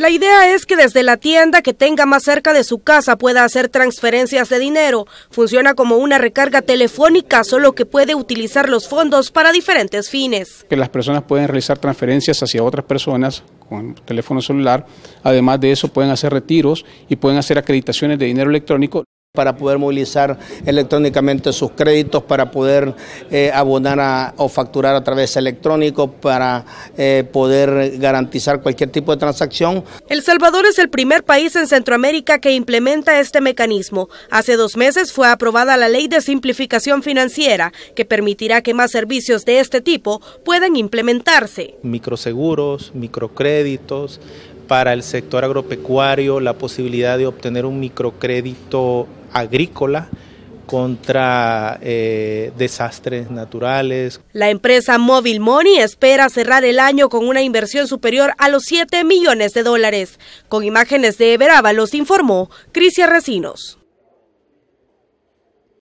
La idea es que desde la tienda que tenga más cerca de su casa pueda hacer transferencias de dinero. Funciona como una recarga telefónica, solo que puede utilizar los fondos para diferentes fines. Que las personas pueden realizar transferencias hacia otras personas con teléfono celular. Además de eso, pueden hacer retiros y pueden hacer acreditaciones de dinero electrónico para poder movilizar electrónicamente sus créditos, para poder eh, abonar o facturar a través electrónico, para eh, poder garantizar cualquier tipo de transacción. El Salvador es el primer país en Centroamérica que implementa este mecanismo. Hace dos meses fue aprobada la ley de simplificación financiera que permitirá que más servicios de este tipo puedan implementarse. Microseguros, microcréditos, para el sector agropecuario la posibilidad de obtener un microcrédito agrícola contra eh, desastres naturales. La empresa móvil Money espera cerrar el año con una inversión superior a los 7 millones de dólares. Con imágenes de Everábalos los informó Crisia Recinos.